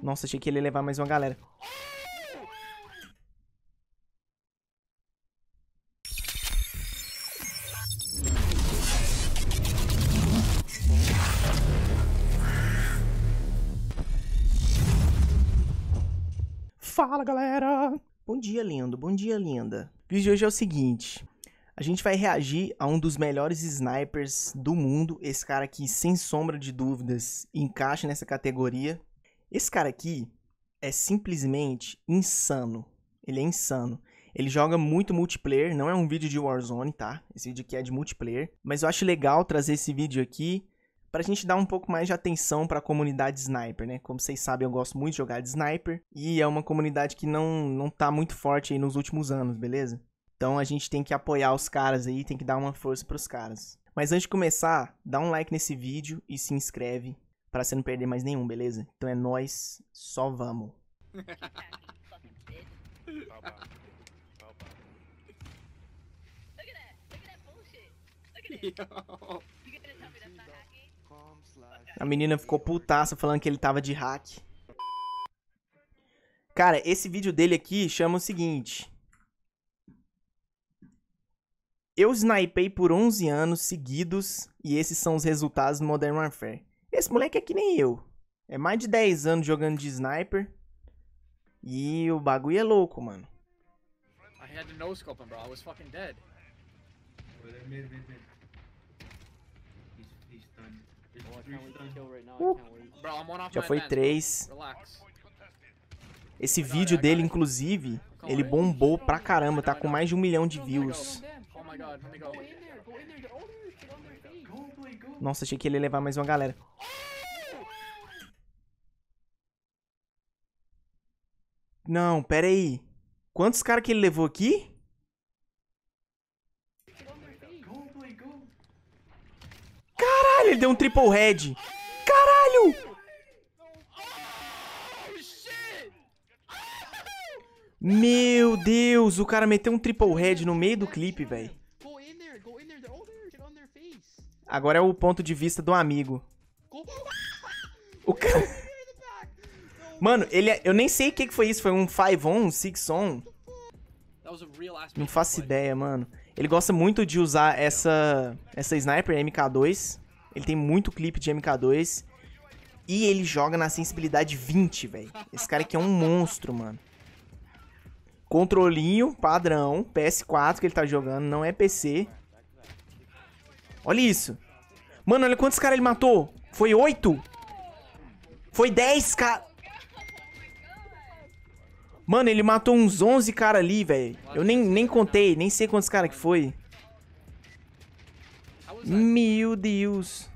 Nossa, achei que ele ia levar mais uma galera. Fala, galera! Bom dia, lindo. Bom dia, linda. O vídeo de hoje é o seguinte. A gente vai reagir a um dos melhores snipers do mundo. Esse cara aqui, sem sombra de dúvidas, encaixa nessa categoria. Esse cara aqui é simplesmente insano. Ele é insano. Ele joga muito multiplayer, não é um vídeo de Warzone, tá? Esse vídeo aqui é de multiplayer, mas eu acho legal trazer esse vídeo aqui pra gente dar um pouco mais de atenção para a comunidade sniper, né? Como vocês sabem, eu gosto muito de jogar de sniper e é uma comunidade que não não tá muito forte aí nos últimos anos, beleza? Então a gente tem que apoiar os caras aí, tem que dar uma força pros caras. Mas antes de começar, dá um like nesse vídeo e se inscreve para você não perder mais nenhum, beleza? Então é nós, só vamos. A menina ficou putaça falando que ele tava de hack. Cara, esse vídeo dele aqui chama o seguinte. Eu snipei por 11 anos seguidos e esses são os resultados do Modern Warfare. Esse moleque é que nem eu. É mais de 10 anos jogando de sniper. E o bagulho é louco, mano. I had to no scope him, bro. I was fucking dead. Mid, mid, mid. He's, he's done. Uh, já foi três. Esse vídeo dele, inclusive, ele bombou pra caramba, tá com mais de um milhão de views. Oh nossa, achei que ele ia levar mais uma galera. Não, pera aí. Quantos caras que ele levou aqui? Caralho, ele deu um triple head. Caralho! Meu Deus, o cara meteu um triple head no meio do clipe, velho. Agora é o ponto de vista do amigo. O cara... Mano, ele é... eu nem sei o que foi isso. Foi um 5-on, um 6-on? Não faço ideia, mano. Ele gosta muito de usar essa, essa sniper MK2. Ele tem muito clipe de MK2. E ele joga na sensibilidade 20, velho. Esse cara aqui é um monstro, mano. Controlinho padrão, PS4 que ele tá jogando, não é PC. Olha isso. Mano, olha quantos caras ele matou. Foi oito? Foi dez caras. Mano, ele matou uns 11 caras ali, velho. Eu nem, nem contei, nem sei quantos caras que foi. Meu Deus.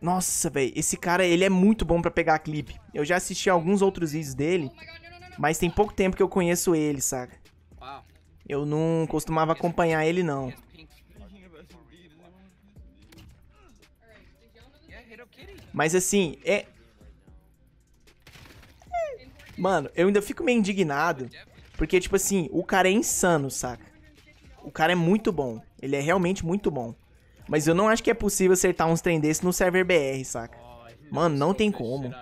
Nossa, velho. Esse cara, ele é muito bom pra pegar clipe. Eu já assisti alguns outros vídeos dele. Mas tem pouco tempo que eu conheço ele, saca? Eu não costumava acompanhar ele, não. Mas assim, é. Mano, eu ainda fico meio indignado. Porque, tipo assim, o cara é insano, saca? O cara é muito bom. Ele é realmente muito bom. Mas eu não acho que é possível acertar uns trem desse no server BR, saca? Mano, não tem como.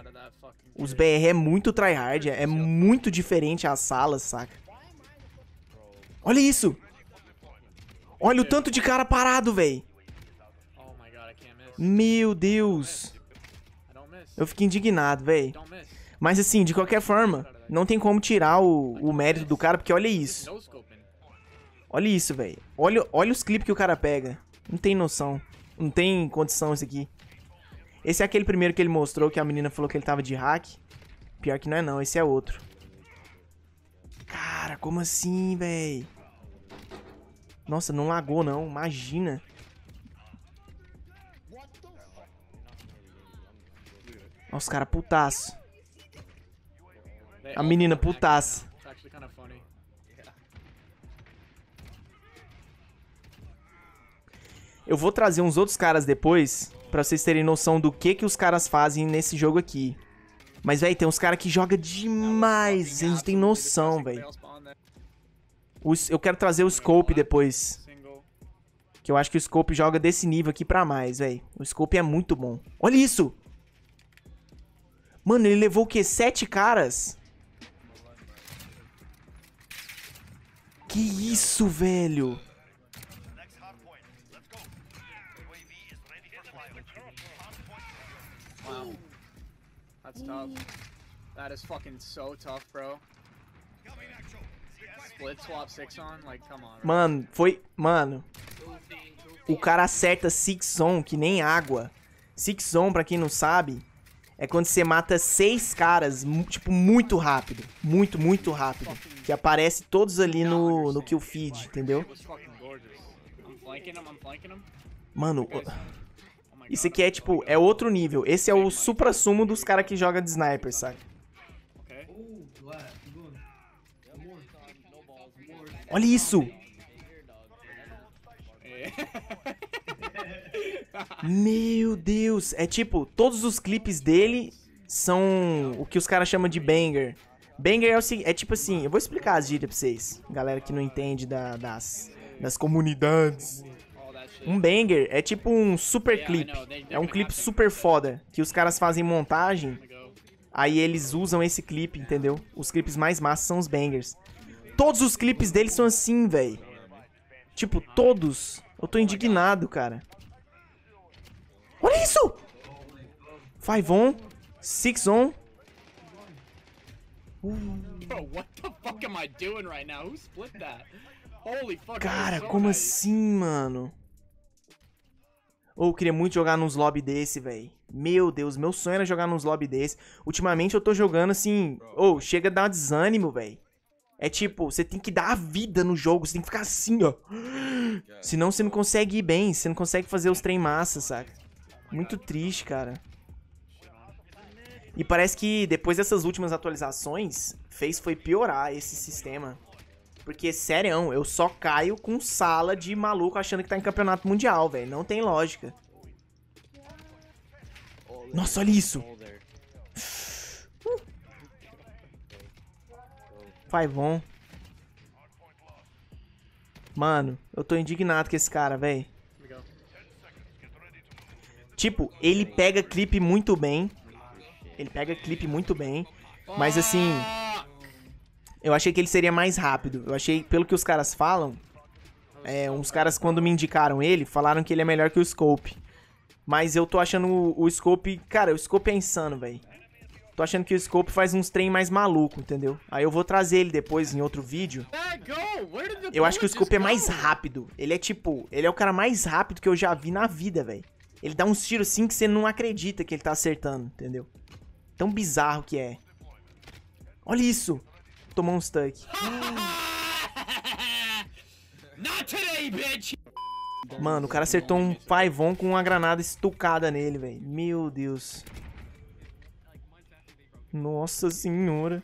Os BR é muito tryhard, é muito diferente as salas, saca? Olha isso. Olha o tanto de cara parado, velho. Oh Meu Deus. Eu fiquei indignado, velho. Mas assim, de qualquer forma, não tem como tirar o, o mérito do cara, porque olha isso. Olha isso, velho. Olha, olha os clipes que o cara pega. Não tem noção. Não tem condição isso aqui. Esse é aquele primeiro que ele mostrou que a menina falou que ele tava de hack. Pior que não é não, esse é outro. Cara, como assim, véi? Nossa, não lagou não, imagina. Olha os caras putaço. A menina putaço. Tá eu vou trazer uns outros caras depois, pra vocês terem noção do que que os caras fazem nesse jogo aqui. Mas, véi, tem uns caras que joga demais, eles não tem noção, velho eu quero trazer o Scope é? depois. Que eu acho que o Scope joga desse nível aqui pra mais, velho. O Scope é muito bom. Olha isso! Mano, ele levou o quê? Sete caras? Que isso, velho? Wow. That's tough. That is fucking so tough, bro. Mano, foi... Mano, o cara acerta Six On, que nem água. Six On, pra quem não sabe, é quando você mata seis caras, tipo, muito rápido. Muito, muito rápido. Que aparece todos ali no, no kill feed, entendeu? Mano, isso aqui é, tipo, é outro nível. Esse é o supra-sumo dos caras que jogam de sniper, sabe Olha isso! Meu Deus! É tipo, todos os clipes dele são o que os caras chamam de banger. Banger é, o, é tipo assim, eu vou explicar as gírias pra vocês, galera que não entende da, das, das comunidades. Um banger é tipo um super clipe. É um clipe super foda. Que os caras fazem montagem Aí eles usam esse clipe, entendeu? Os clipes mais massas são os bangers. Todos os clipes deles são assim, velho. Tipo, todos. Eu tô indignado, cara. Olha isso! Five on, six on. Cara, como assim, mano? Ou eu queria muito jogar nos lobby desse, velho. Meu Deus, meu sonho era jogar nos lobby desse. Ultimamente eu tô jogando assim. Ou oh, chega a dar um desânimo, velho. É tipo, você tem que dar a vida no jogo, você tem que ficar assim, ó. Senão você não consegue ir bem, você não consegue fazer os trem massa, saca? Muito triste, cara. E parece que depois dessas últimas atualizações, fez foi piorar esse sistema. Porque, sério, eu só caio com sala de maluco achando que tá em campeonato mundial, velho. Não tem lógica. Nossa, olha isso! Uh. Vai bom. Mano, eu tô indignado com esse cara, velho. Tipo, ele pega clipe muito bem. Ele pega clipe muito bem. Mas assim... Eu achei que ele seria mais rápido. Eu achei, pelo que os caras falam, é, uns caras quando me indicaram ele, falaram que ele é melhor que o Scope. Mas eu tô achando o, o Scope. Cara, o Scope é insano, velho. Tô achando que o Scope faz uns trem mais maluco, entendeu? Aí eu vou trazer ele depois em outro vídeo. É, eu acho que o Scope é mais rápido. Ele é tipo. Ele é o cara mais rápido que eu já vi na vida, velho. Ele dá uns tiros assim que você não acredita que ele tá acertando, entendeu? Tão bizarro que é. Olha isso! tomou um stuck. Mano, o cara acertou um paivon com uma granada estucada nele, velho. Meu Deus. Nossa senhora.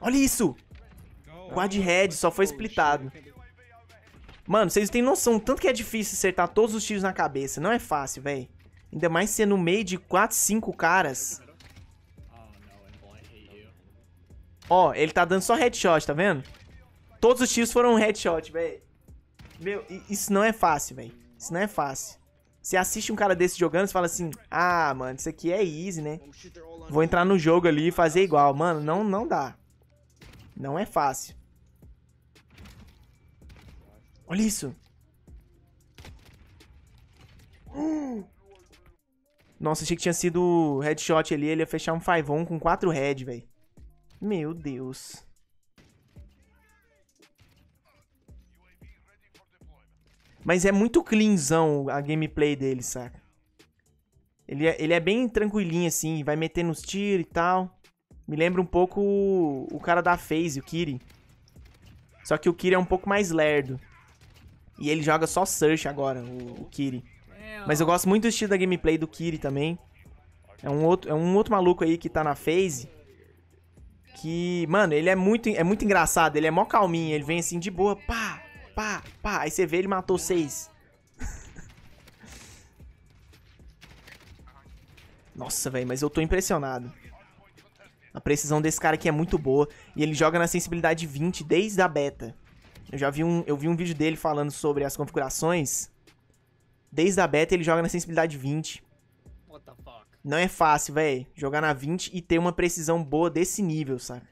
Olha isso! Quad head, só foi splitado. Mano, vocês têm noção tanto que é difícil acertar todos os tiros na cabeça. Não é fácil, velho. Ainda mais ser no meio de 4, 5 caras. Ó, ele tá dando só headshot, tá vendo? Todos os tiros foram headshot, velho. Meu, isso não é fácil, velho. Isso não é fácil. Você assiste um cara desse jogando e fala assim: Ah, mano, isso aqui é easy, né? Vou entrar no jogo ali e fazer igual. Mano, não, não dá. Não é fácil. Olha isso. Nossa, achei que tinha sido headshot ali. Ele ia fechar um 5-1 com 4 head, velho. Meu Deus. Mas é muito cleanzão a gameplay dele, saca? Ele é, ele é bem tranquilinho, assim, vai metendo os tiros e tal. Me lembra um pouco o, o cara da FaZe, o Kiri. Só que o Kiri é um pouco mais lerdo. E ele joga só Search agora, o, o Kiri. Mas eu gosto muito do estilo da gameplay do Kiri também. É um outro, é um outro maluco aí que tá na FaZe. Que, mano, ele é muito, é muito engraçado. Ele é mó calminho. Ele vem assim de boa. Pá, pá, pá. Aí você vê, ele matou seis. Nossa, velho, mas eu tô impressionado. A precisão desse cara aqui é muito boa. E ele joga na sensibilidade 20 desde a beta. Eu já vi um, eu vi um vídeo dele falando sobre as configurações. Desde a beta ele joga na sensibilidade 20. Não é fácil, velho, jogar na 20 e ter uma precisão boa desse nível, saca?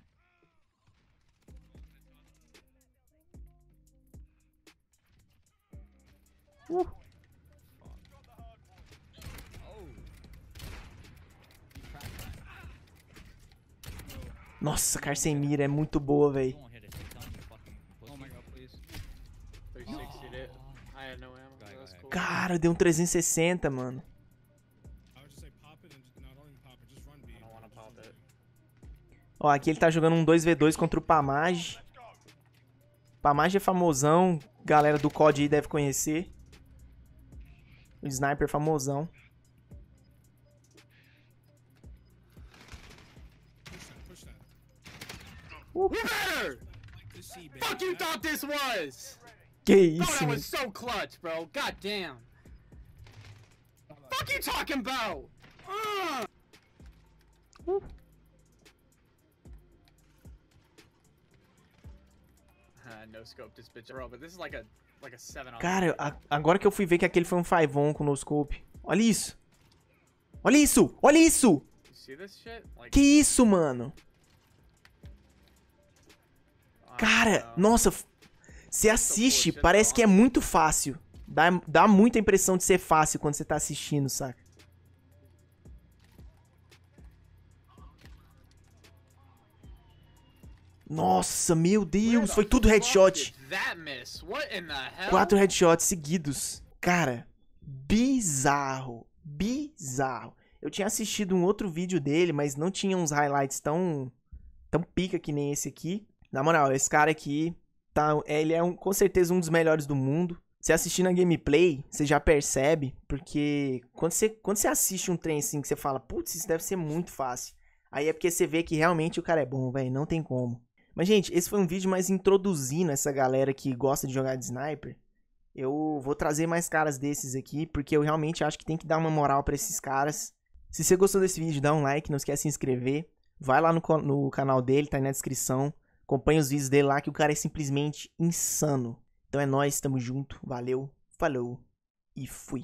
Uh. Nossa, mira, é muito boa, velho. É- ah, é, é, Cara, deu um 360, mano. Ó, aqui ele tá jogando um 2v2 contra o Pamage. Pamage é famosão, galera do COD aí deve conhecer. O sniper é famosão. Uh. Fuck you thought this was? Que isso? Mano? so clutch, bro. God damn. Fuck you talking about? Uh. Uhum. Ah, no scope this bitch, bro, but this is like a like a 7 Cara, a, agora que eu fui ver que aquele foi um 5 on com no scope. Olha isso. Olha isso. Olha isso. Like... Que isso, mano? Cara, nossa, você assiste, parece que é muito fácil. Dá, dá muita impressão de ser fácil quando você tá assistindo, saca? Nossa, meu Deus, foi tudo headshot. Quatro headshots seguidos. Cara, bizarro, bizarro. Eu tinha assistido um outro vídeo dele, mas não tinha uns highlights tão tão pica que nem esse aqui. Na moral, esse cara aqui tá, ele é um, com certeza um dos melhores do mundo. Você assistindo a gameplay, você já percebe, porque quando você, quando você assiste um trem assim que você fala, putz, isso deve ser muito fácil. Aí é porque você vê que realmente o cara é bom, velho, não tem como. Mas, gente, esse foi um vídeo mais introduzindo essa galera que gosta de jogar de sniper. Eu vou trazer mais caras desses aqui, porque eu realmente acho que tem que dar uma moral para esses caras. Se você gostou desse vídeo, dá um like, não esquece de se inscrever. Vai lá no, no canal dele, tá aí na descrição. Acompanha os vídeos dele lá, que o cara é simplesmente insano. Então é nóis, tamo junto, valeu, falou e fui.